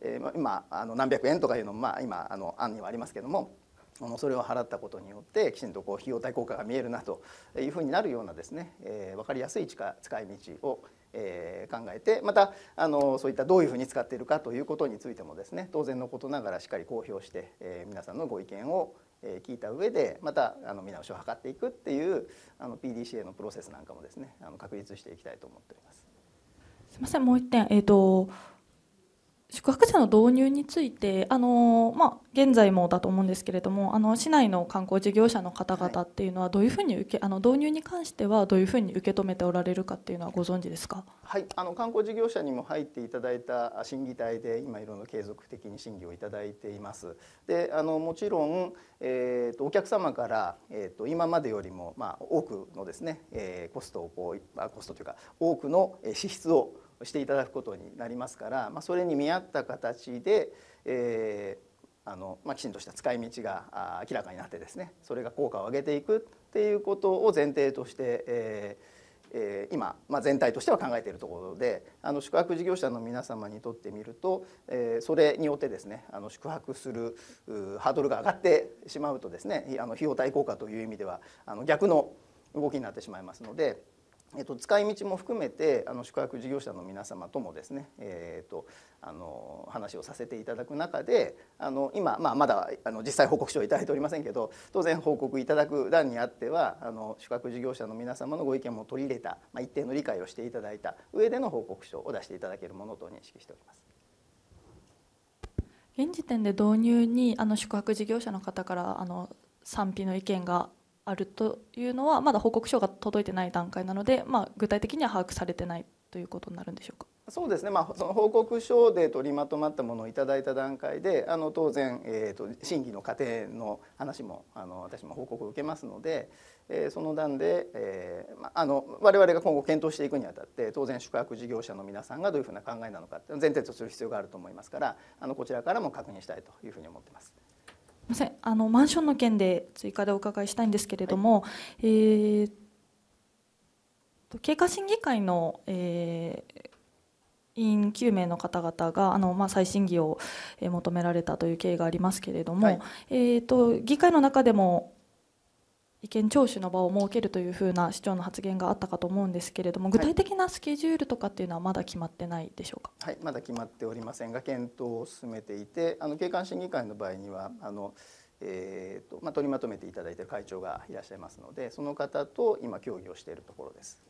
Speaker 1: えー、今あの何百円とかいうのも、まあ、今あの案にはありますけども。あのそれを払ったことによってきちんとこう費用対効果が見えるなというふうになるようなですね、えー、分かりやすい使い道をえー、考えてまたあのそういったどういうふうに使っているかということについてもですね当然のことながらしっかり公表して、えー、皆さんのご意見を、え聞いた上でまたあの見直しを図っていくっていうあの PDCA のプロセスなんかもですねあの確立していきたいと思っております。
Speaker 4: すみませんもう一点えっ、ー、と宿泊者の導入についてあの、まあ、現在もだと思うんですけれどもあの市内の観光事業者の方々っていうのはどういうふうに受けあの導入に関してはどういうふうに受け止めておられるかっていうのはご存知ですか、
Speaker 1: はい、あの観光事業者にも入っていただいた審議体で今いろいろ継続的に審議をいただいています。であのもちろん、えーと、お客様から、えーと、今までよりも、まあ、多くのですね、えー、コストをこうまあ、コストというか多くの支出をしていただくことになりますから、まあ、それに見合った形で、えー、あのまあ、きちんとした使い道が明らかになってですねそれが効果を上げていくっていうことを前提として、えーえ今、まあ、全体としては考えているところであの宿泊事業者の皆様にとってみると、えー、それによってですねあの宿泊するハードルが上がってしまうとですねあの費用対効果という意味ではあの逆の動きになってしまいますので。えっと、使い道も含めてあの宿泊事業者の皆様ともですね、えーと、とあの話をさせていただく中であの今、まあ、まだあの実際報告書を頂いておりませんけど当然報告いただく段にあってはあの宿泊事業者の皆様のご意見も取り入れた、まあ、一定の理解をしていただいた上での報告書を出していただけるものと認識しております。
Speaker 4: 現時点で導入にあの宿泊事業者の方からあの賛否の意見があるというのはまだ報告書が届いてない段階なので、まあ、具体的には把握されてないということになるんでしょうか。
Speaker 1: そうですね、まあ、その報告書で取りまとまったものをいただいた段階であの当然、えーと、審議の過程の話もあの私も報告を受けますので、えー、その段で、えーまあ、の我々が今後検討していくにあたって当然宿泊事業者の皆さんがどういうふうな考えなのか前提とする必要があると思いますからあのこちらからも確認したいというふうに思ってます。
Speaker 4: ませんあのマンションの件で追加でお伺いしたいんですけれども、はい、えー、経過審議会の、えー、委員9名の方々があの、まあ、再審議を求められたという経緯がありますけれども、はい、えーと議会の中でも意見聴取の場を設けるというふうな市長の発言があったかと思うんですけれども、具体的なスケジュールとかっていうのはまだ決まってないでしょうか。
Speaker 1: はい、まだ決まっておりませんが、検討を進めていて、あの警官審議会の場合には、あの。えーとまあ、取りまとめていただいている会長がいらっしゃいますのでその方と今協議をしているところです。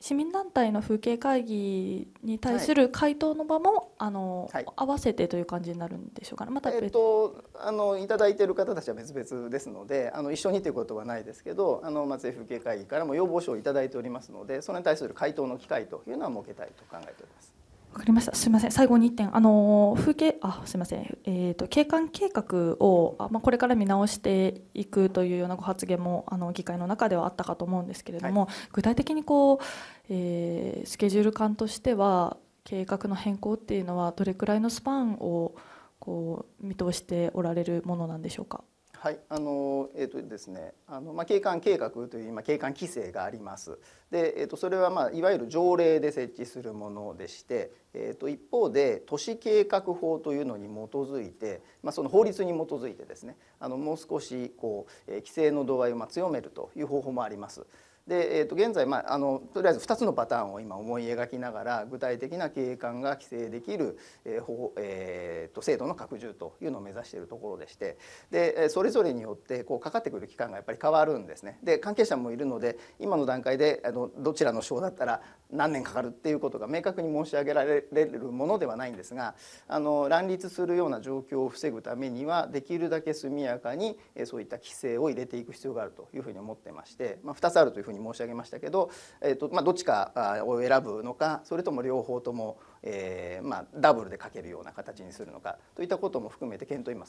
Speaker 4: 市民団体の風景会議に対する回答の場も、はい、あの、はい、合わせてという感じに
Speaker 1: なるんでしょうかね。またえっとあのいただいている方たちは別々ですので、あの一緒にということはないですけど、あの松江風景会議からも要望書を頂いておりますので、それに対する回答の機会というのは設けたいと考えております。
Speaker 4: わかりました。すみません。最後に1点、あの風景あすみません。えっ、ー、と景観計画をあまあ、これから見直していくというようなご発言もあの議会の中ではあったかと思うんですけれども、はい、具体的にこう、えー、スケジュール感としては計画の変更っていうのはどれくらいのスパンをこう見通しておられるものなんでしょうか。
Speaker 1: はい、あのえっ、ー、とですね、あのまあ景観計画という今景観規制があります。で、えっ、ー、とそれはまあいわゆる条例で設置するものでして、えっ、ー、と一方で都市計画法というのに基づいて、まあその法律に基づいてですね、あのもう少しこう、え規制の度合いをまあ強めるという方法もあります。で、えー、と現在、まあ、あのとりあえず2つのパターンを今思い描きながら具体的な景観が規制できる、えー法えー、と制度の拡充というのを目指しているところでしてでそれぞれによってこうかかってくる期間がやっぱり変わるんですね。で関係者もいるので今の段階であのどちらの省だったら何年かかるっていうことが明確に申し上げられるものではないんですがあの乱立するような状況を防ぐためにはできるだけ速やかにそういった規制を入れていく必要があるというふうに思ってまして、まあ、2つあるというふうにに申し上げましたけど、えーとまあ、どっちかを選ぶのかそれとも両方とも、えーまあ、ダブルで書けるような形にするのかといったことも含めて検討今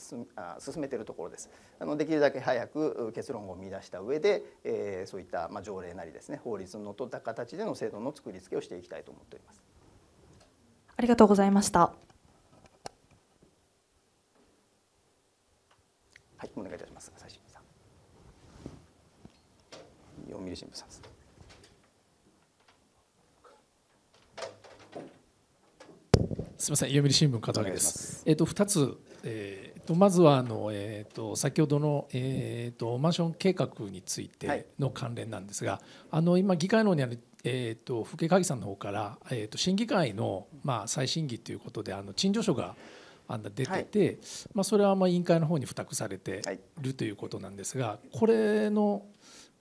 Speaker 1: 進めているところです。あのできるだけ早く結論を見出した上で、えー、そういった、まあ、条例なりですね法律にのっとった形での制度の作り付けをしていきたいと思っております。
Speaker 4: ありがとうございました。
Speaker 1: はい、お願いいたします。読売新聞さんです。
Speaker 3: すみません、読売新聞片桐です。えっ、ー、と二つ、えっ、ー、とまずはあのえっ、ー、と先ほどのえっ、とマンション計画についての関連なんですが、はい、あの今議会のにあるえっ、と府警会議さんの方からえっ、と審議会のまあ再審議ということであの陳情書があん出てて、はい、まあそれはまあ委員会の方に付託されてるということなんですが、これの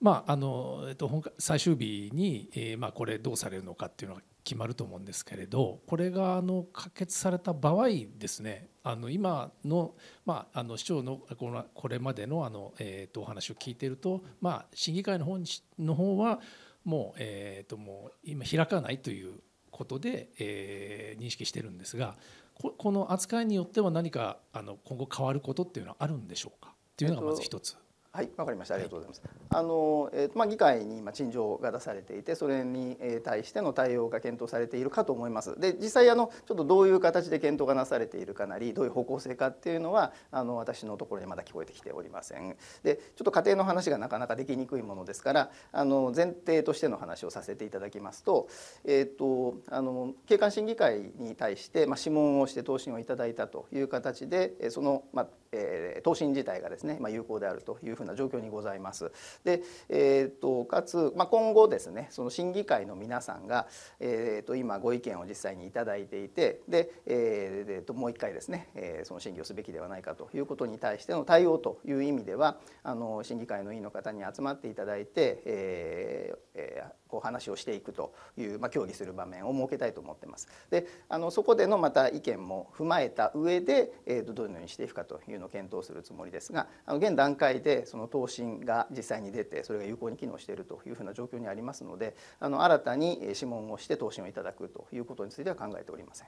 Speaker 3: まああのえっと、最終日に、えーまあ、これどうされるのかっていうのが決まると思うんですけれどこれがあの可決された場合ですねあの今の,、まあ、あの市長のこのこれまでのあの、えー、とお話を聞いていると、まあ、市議会の方にの方はもう,、えー、ともう今開かないということで、えー、認識してるんですがここの扱いによっては何かあの今後変わることっていうのはあるんでしょうかっていうのがまず一
Speaker 1: つ。えっとはい、わかりました。ありがとうございます。あの、えー、まあ、議会に今陳情が出されていて、それに対しての対応が検討されているかと思います。で、実際あのちょっとどういう形で検討がなされているかなり、どういう方向性かっていうのはあの私のところにまだ聞こえてきておりません。で、ちょっと家庭の話がなかなかできにくいものですから、あの前提としての話をさせていただきますと、えっ、ー、とあの警官審議会に対してまあ諮問をして答申をいただいたという形で、そのまあえー、答申自体がですね、まあ、有効であるというふうな状況にございます。で、えーと、かつ、まあ、今後ですねその審議会の皆さんが、えーと、今ご意見を実際に頂いていてで、えー、ともう一回ですね、えー、その審議をすべきではないかということに対しての対応という意味ではあの審議会の委員の方に集まっていただいて、えーえー、こう話をしていくという、まあ、協議する場面を設けたいと思ってます。であのそこでのまた意見も踏まえた上で、えー、とどのようにしていくかといううのを検討するつもりですがあの現段階でその答申が実際に出てそれが有効に機能しているというふうな状況にありますのであの新たに諮問をして答申をいただくということについては考えておりません。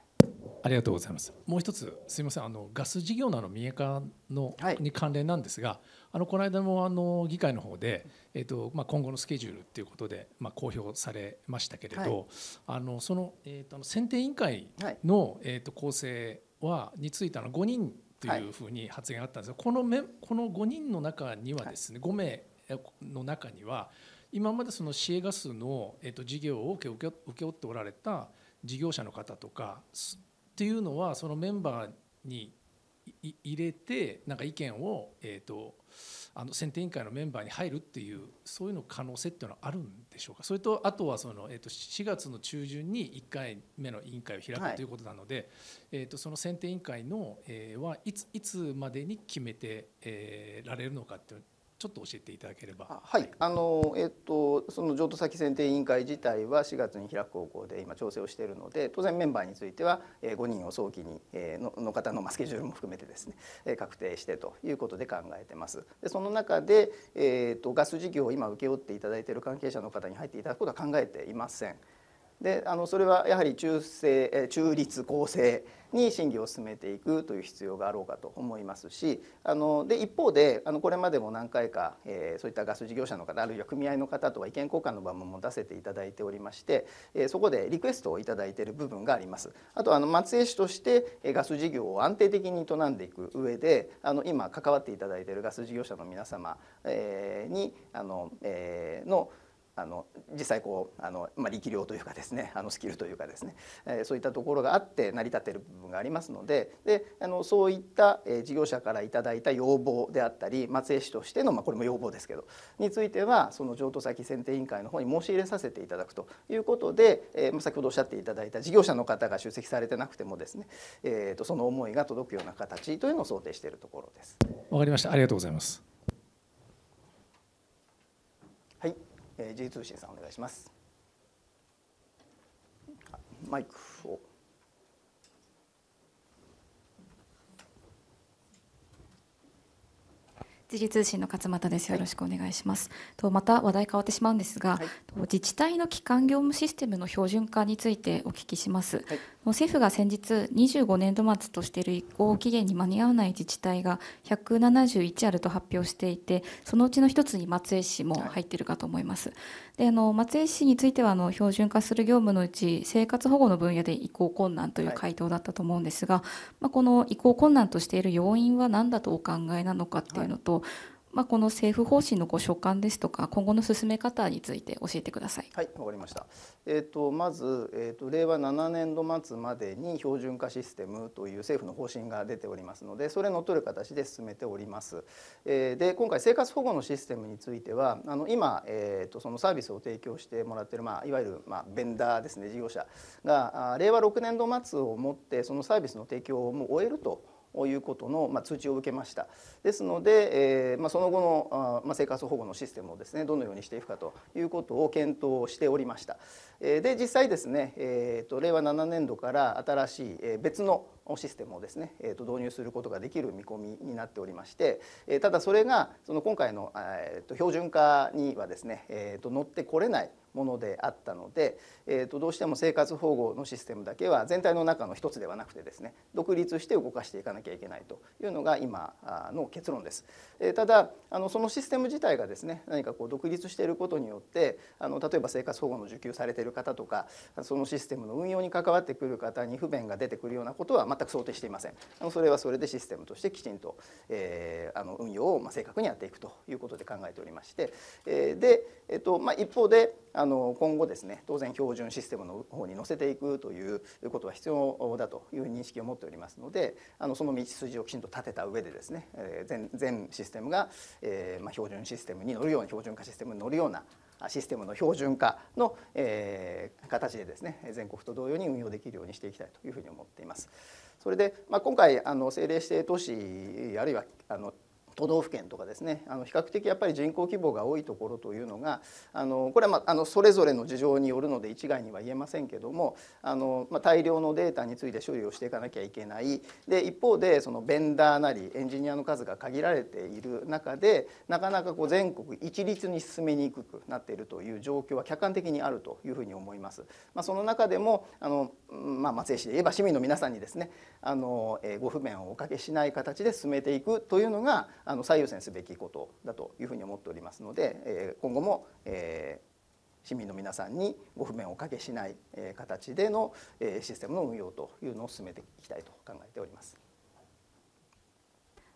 Speaker 3: ありがとうございます。もう一つすみませんあのガス事業の民営化の、に関連なんですが、あのこの間もあの議会の方でえっ、とまあ今後のスケジュールっていうことでまあ公表されましたけれど、はい、あのそのえっ、ー、と選定委員会の、はい、えっ、と構成はについての5人というふうに発言があったんですが、はい、このめこの5人の中にはですね、はい、5名の中には今までその市営ガスの、えー、と事業を請け負っておられた事業者の方とかっていうのはそのメンバーに入れてなんか意見を、えー、とあの選定委員会のメンバーに入るっていうそういうの可能性っていうのはあるんでしょうかそれとあとはその、えー、と4月の中旬に1回目の委員会を開く、はい、ということなので、えー、とその選定委員会の、えー、はいついつまでに決めて、えー、られるのかっていうちょっと教えていただけれ
Speaker 1: ば。はい、あのえっとその譲渡先選定委員会自体は4月に開く方向で今調整をしているので、当然メンバーについては5人を早期にのの方のスケジュールも含めてですね、確定してということで考えてます。でその中でえっとガス事業を今請け負っていただいている関係者の方に入っていただくことは考えていません。であのそれはやはり中正中立公正に審議を進めていくという必要があろうかと思いますしあので一方であのこれまでも何回か、えー、そういったガス事業者の方あるいは組合の方とは意見交換の場も持たせていただいておりまして、えー、そこでリクエストを頂いている部分があります。あとあの松江市としてガス事業を安定的に営んでいく上であの今関わっていただいているガス事業者の皆様、えー、にあの、えー、のあの実際こうあの、まあ、力量というかですねあのスキルというかですね、えー、そういったところがあって成り立っている部分がありますのでであのそういった、えー、事業者からいただいた要望であったり松江市としての、まあ、これも要望ですけどについてはその譲渡先選定委員会の方に申し入れさせていただくということで、えー、先ほどおっしゃっていただいた事業者の方が出席されてなくてもですね、えーと、とその思いが届くような形というのを想定しているところです。
Speaker 3: わかりましたありがとうございます
Speaker 1: えー、J 通信さんお願いします。マイクを。
Speaker 5: 時事通信の勝又です。よろしくお願いします。はい、とまた話題変わってしまうんですが、はい、自治体の基幹業務システムの標準化についてお聞きします。はい、政府が先日25年度末としている移行期限に間に合わない自治体が171あると発表していてそのうちの一つに松江市も入っているかと思います。はい、であの松江市についてはあの標準化する業務のうち生活保護の分野で移行困難という回答だったと思うんですが、はい、まあ、この移行困難としている要因は何だとお考えなのかというのと、はいまあ、この政府方針のご所感ですとか今後の進め方について教えてください。はい、
Speaker 1: わかりました。えっ、ー、とまずえっ、ー、と令和7年度末までに標準化システムという政府の方針が出ておりますので、それのっとる形で進めております。えー、で今回生活保護のシステムについては、あの今えっ、ー、とそのサービスを提供してもらっているまあいわゆるまあベンダーですね事業者があ令和6年度末をもってそのサービスの提供をもう終えると。いうことの、まあ、通知を受けましたですので、えーまあ、その後のあ、まあ、生活保護のシステムをですねどのようにしていくかということを検討しておりました、えー、で実際ですね、えーと、と令和7年度から新しい、えー、別のシステムをですね、えー、と導入することができる見込みになっておりまして、えー、ただそれがその今回の、えー、と標準化にはですね、えー、と乗ってこれないものであったので、えー、とどうしても生活保護のシステムだけは全体の中の一つではなくてですね独立して動かしていかなきゃいけないというのが今の結論です。えー、ただあのそのシステム自体がですね何かこう独立していることによってあの例えば生活保護の受給されている方とかそのシステムの運用に関わってくる方に不便が出てくるようなことは全く想定していません。あのそれはそれでシステムとしてきちんと、えー、あの運用をま正確にやっていくということで考えておりまして、えで、えっとまあ、一方であの今後ですね当然標準システムの方に載せていくということは必要だという認識を持っておりますのであのその道筋をきちんと立てた上でですね全全システムが、えーまあ、標準システムに乗るような標準化システムに乗るようなシステムの標準化の、えー、形でですね全国と同様に運用できるようにしていきたいというふうに思っています。それで、まあ、今回あの政令指定都市あるいはあの都道府県とかですねあの比較的やっぱり人口規模が多いところというのがあのこれは、まあ、あのそれぞれの事情によるので一概には言えませんけどもあの、まあ、大量のデータについて処理をしていかなきゃいけないで一方でそのベンダーなりエンジニアの数が限られている中でなかなかこう全国一律に進めにくくなっているという状況は客観的にあるというふうに思います。まあ、その中でもあの、まあ、松江市で言えば市民の皆さんにですねあの、えー、ご不便をおかけしない形で進めていくというのがあの最優先すべきことだというふうに思っておりますので、え今後も、え市民の皆さんにご不便をおかけしないえ形でのえシステムの運用というのを進めていきたいと考えております。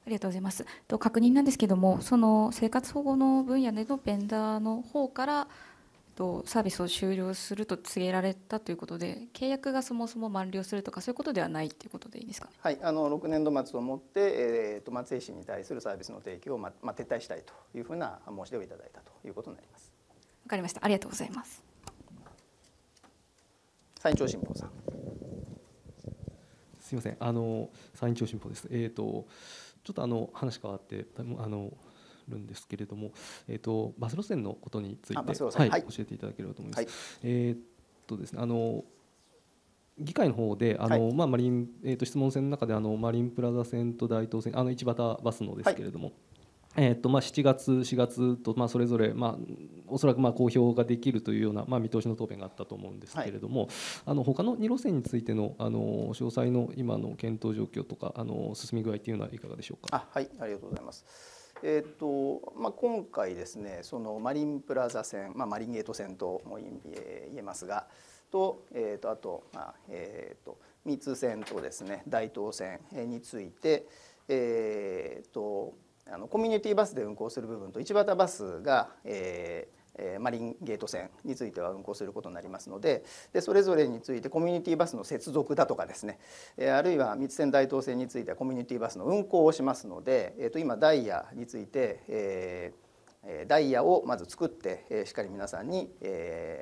Speaker 5: ありがとうございます。と確認なんですけども、その生活保護の分野でのベンダーの方からとサービスを終了すると告げられたということで契約がそもそも満了するとかそういうことではないということでいいですか、ね、
Speaker 1: はいあの6年度末をもって、えーと、松江市に対するサービスの提供を、ままあ、撤退したいというふうな申し出をいただいたということになります
Speaker 5: わかりましたありがとうございます
Speaker 1: 山頂新報さん
Speaker 2: すみませんあの山頂新報ですえっ、ー、とちょっとあの話変わってあのるんですけれども、えーと、バス路線のことについて、はいはい、教えていただければと思います。えっとですねあの議会の方であの、まあマリンえー、と質問線の中であのマリンプラザ線と大東線あの一畑バスのですけれども、えーとまあ、7月、4月と、まあ、それぞれ、まあ、おそらくまあ公表ができるというような、まあ、見通しの答弁があったと思うんですけれども、はい、あの他の2路線についてのあの詳細の今の検討状況とかあの進み具合というのはいかがでしょう
Speaker 1: か。あはい、ありがとうございます。えっとまあ、今回ですねそのマリンプラザ線、まあ、マリンゲート線とも言えますがと,、えー、とあと,、まあえーと、三津線とですね大東線について、えーと、あのコミュニティバスで運行する部分と一畑バスが、ええマリンゲート線については運行することになりますのででそれぞれについてコミュニティバスの接続だとかですね、えあるいは三線大東線についてはコミュニティバスの運行をしますので、えー、と今ダイヤについて、えーダイヤをまず作ってしっかり皆さんに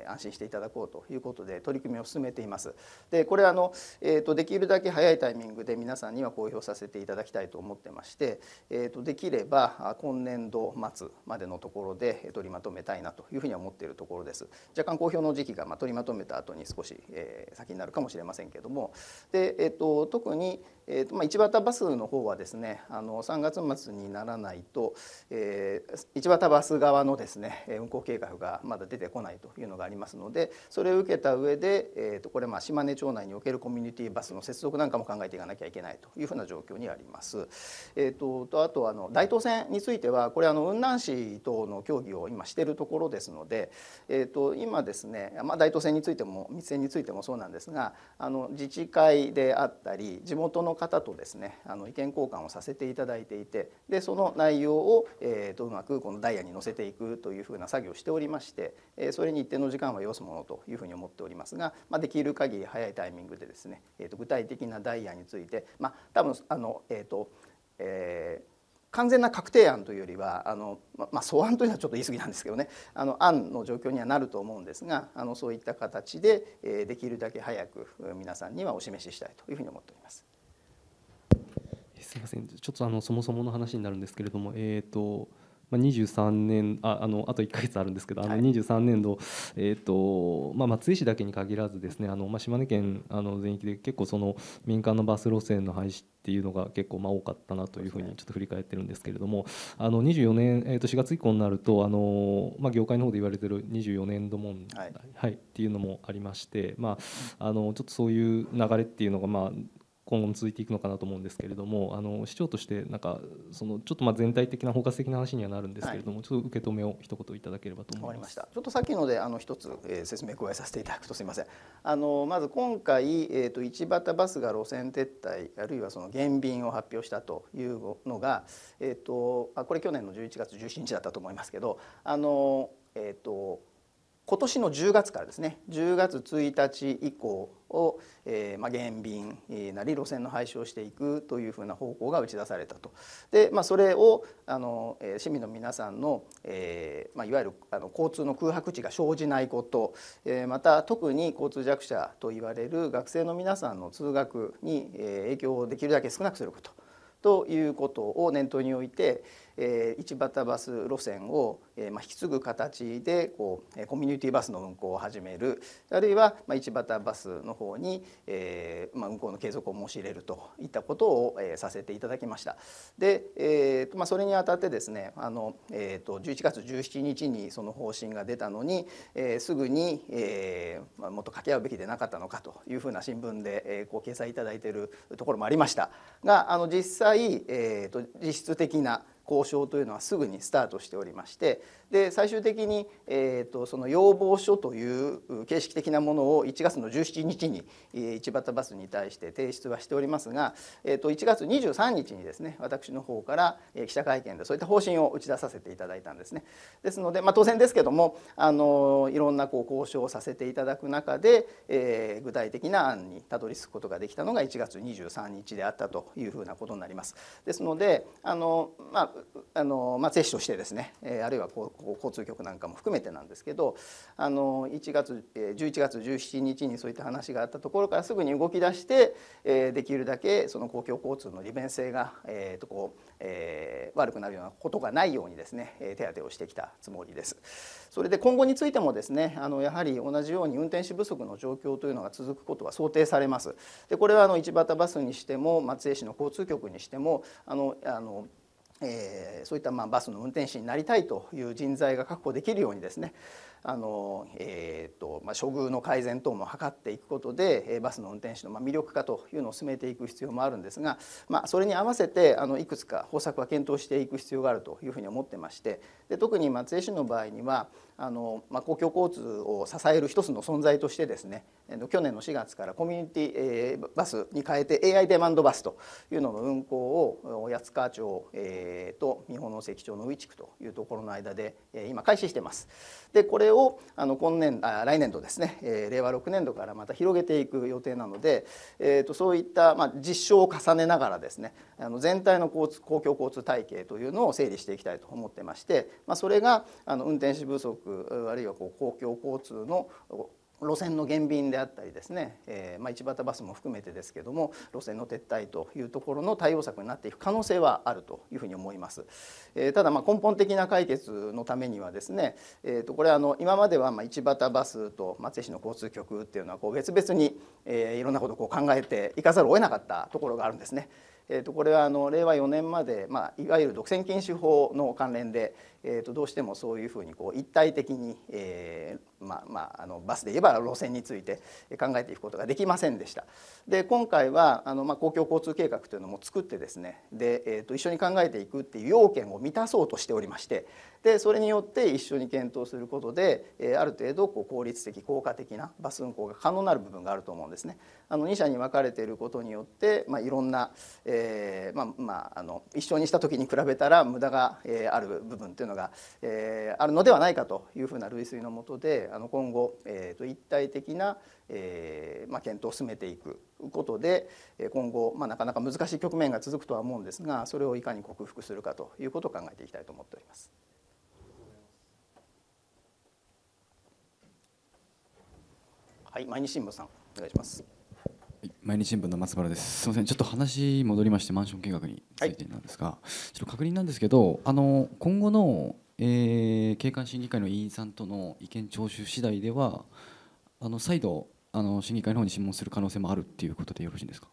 Speaker 1: 安心していただこうということで取り組みを進めています。でこれあの、えー、とできるだけ早いタイミングで皆さんには公表させていただきたいと思ってまして、えー、とできれば今年度末までのところで取りまとめたいなというふうには思っているところです。若干公表の時期がま取りまとめた後に少し先になるかもしれませんけどもで、えー、と特にえーとまあ、一畑バスの方はですねあの3月末にならないと、えー、一畑バス側のですね運行計画がまだ出てこないというのがありますのでそれを受けた上で、えー、とこれまあ島根町内におけるコミュニティバスの接続なんかも考えていかなきゃいけないというふうな状況にあります。えーと、とあとあの大東線についてはこれあの雲南市等の協議を今しているところですので、えー、と今ですね、まあ、大東線についても密線についてもそうなんですがあの自治会であったり地元の方とですねあの意見交換をさせていただいていてでその内容を、えー、とうまくこのダイヤに載せていくというふうな作業をしておりまして、えそれに一定の時間は要すものというふうに思っておりますが、まあ、できる限り早いタイミングでですね、えー、と具体的なダイヤについて、まあ、多分あの、えっ、ー、とえー完全な確定案というよりはあの、まあ、素案というのはちょっと言い過ぎなんですけどねあの案の状況にはなると思うんですがあのそういった形で、えできるだけ早く皆さんにはお示ししたいというふうに思っております。
Speaker 2: すみませんちょっとあのそもそもの話になるんですけれども、えーとまあ、23年ああのあと1か月あるんですけど、あの23年度、えーとまあ、松江市だけに限らずですねあの、まあ、島根県あの全域で結構その民間のバス路線の廃止っていうのが結構まあ多かったなというふうにちょっと振り返ってるんですけれどもあの24年、えー、と4月以降になるとあの、まあ、業界の方で言われてる24年度問題、はい、はい、っていうのもありまして、まあ、あのちょっとそういう流れっていうのがまあ今後も続いていくのかなと思うんですけれどもあの市長としてなんかそのちょっとまあ全体的な包括的な話にはなるんですけれども、はい、ちょっと受け止めを一言いた
Speaker 1: だければと思いますちょっとさっきのであの一つ、えー、説明加えさせていただくとすみませんあのまず今回、えーと、一畑バスが路線撤退あるいはその減便を発表したというのが、えーと、あ、これ去年の11月17日だったと思いますけどあの、えーと今年の10月からですね10月1日以降を、えー、まあ、減便なり路線の廃止をしていくというふうな方向が打ち出されたとで、まあ、それをあの市民の皆さんの、えー、まあ、いわゆるあの交通の空白地が生じないこと、えー、また特に交通弱者といわれる学生の皆さんの通学に影響をできるだけ少なくすることということを念頭に置いてえ市畑バス路線を、えまあ、引き継ぐ形でこうコミュニティバスの運行を始めるあるいは、まあ、市畑バスの方に、えまあ、運行の継続を申し入れるといったことを、えさせていただきました。で、えまあ、それにあたってですねあの、えと、11月17日にその方針が出たのに、えすぐに、えまあ、もっと掛け合うべきでなかったのかというふうな新聞で、えこう掲載いただいているところもありましたがあの実際、えと実質的な交渉というのはすぐにスタートしておりましてで最終的に、えーと、その要望書という形式的なものを1月の17日に一畑バスに対して提出はしておりますが、えーと、と1月23日にですね私の方から記者会見でそういった方針を打ち出させていただいたんですね。ですので、まあ、当然ですけどもあのいろんなこう交渉をさせていただく中で、えー、具体的な案にたどり着くことができたのが1月23日であったというふうなことになります。ですのであの、まあ、あの松江市としてですね、あるいは交通局なんかも含めてなんですけどあの1月11月17日にそういった話があったところからすぐに動き出して、できるだけその公共交通の利便性が、えーとこうえー、悪くなるようなことがないようにですね手当てをしてきたつもりです。それで今後についてもですねあのやはり同じように運転手不足の状況というのが続くことは想定されます。でこれはあの一畑バスにしても松江市の交通局にしてもあのあのえー、そういったまあバスの運転士になりたいという人材が確保できるようにですねあの、えーとまあ、処遇の改善等も図っていくことでバスの運転手の魅力化というのを進めていく必要もあるんですが、まあ、それに合わせてあのいくつか方策は検討していく必要があるというふうに思ってましてで特に松江市の場合にはあの、まあ、公共交通を支える一つの存在としてですね去年の4月からコミュニティ、えー、バスに変えて AI デマンドバスというのの運行を八塚町、えー、と三保の関町の宇地区というところの間で今開始してます。でこれをあの今年あ来年度ですね、えー、令和6年度からまた広げていく予定なので、えーと、そういった、まあ、実証を重ねながらですねあの全体の交通公共交通体系というのを整理していきたいと思ってまして、まあ、それがあの運転手不足あるいはこう公共交通の路線の減便であったりですね、えー、まあ、一畑バスも含めてですけども路線の撤退というところの対応策になっていく可能性はあるというふうに思います、えー、ただま根本的な解決のためにはですね、えー、とこれあの今まではま一畑バスと松江市の交通局っていうのはこう別々に、えいろんなことをこう考えていかざるを得なかったところがあるんですね。えー、とこれはあの令和4年まで、まあ、いわゆる独占禁止法の関連で、えー、とどうしてもそういうふうにこう一体的に、えー、まあまあ、あのバスで言えば路線について考えていくことができませんでした。で今回はあの、まあ、公共交通計画というのも作ってですねで、えー、と一緒に考えていくっていう要件を満たそうとしておりましてでそれによって一緒に検討することで、えー、ある程度こう効率的効果的なバス運行が可能なる部分があると思うんですね。あの2社に分かれていることによって、まあ、いろんな、えーまあまあ、あの一緒にした時に比べたら無駄が、えー、ある部分というのはのが、えー、あるのではないかというふうな類推の下であの今後、えーと、と一体的な、えーまあ、検討を進めていくことで今後、まあ、なかなか難しい局面が続くとは思うんですがそれをいかに克服するかということを考えていきたいと思っております。はい、毎日新聞さんお願いします。
Speaker 2: 毎日新聞の松原です。すみません、ちょっと話戻りましてマンション計画についてなんですが、はい、ちょっと確認なんですけど、あの今後の、えー、景観審議会の委員さんとの意見聴取次第では、あの再度あの審議会の方に審問する可能性もあるっていうことでよろしいんですか。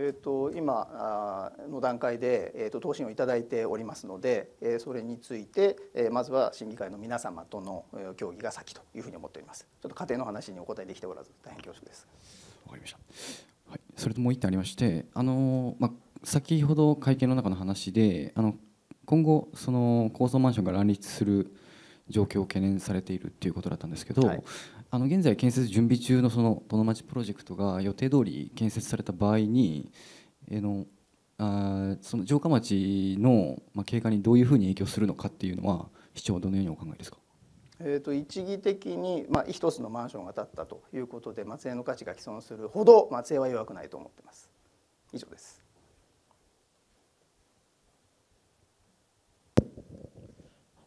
Speaker 1: えーと、と今の段階で、えーと、答申をいただいておりますので、えー、それについて、えー、まずは審議会の皆様との協議が先というふうに思っておりますちょっと家庭の話にお答えできておらず大変恐縮です。わかりました。
Speaker 2: はい、それともう一点ありまして、あのまあ先ほど会見の中の話で、あの今後その高層マンションが乱立する状況を懸念されているということだったんですけど、はい、あの現在建設準備中のその殿町プロジェクトが予定通り建設された場合に、えのあその城下町の、ま経過にどういうふうに影響するのかっていうのは市長はどのようにお考えですか
Speaker 1: えー、と一義的に、まあ、一つのマンションが建ったということで松江の価値が毀損するほど松江は弱くないと思ってます。以上です。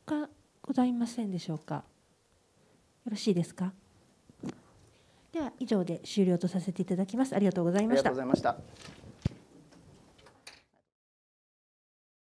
Speaker 4: 他ございませんでしょうか。よろしいですか。では以上で終了とさせていただきます。ありがとうございました。あり
Speaker 1: がとうございました。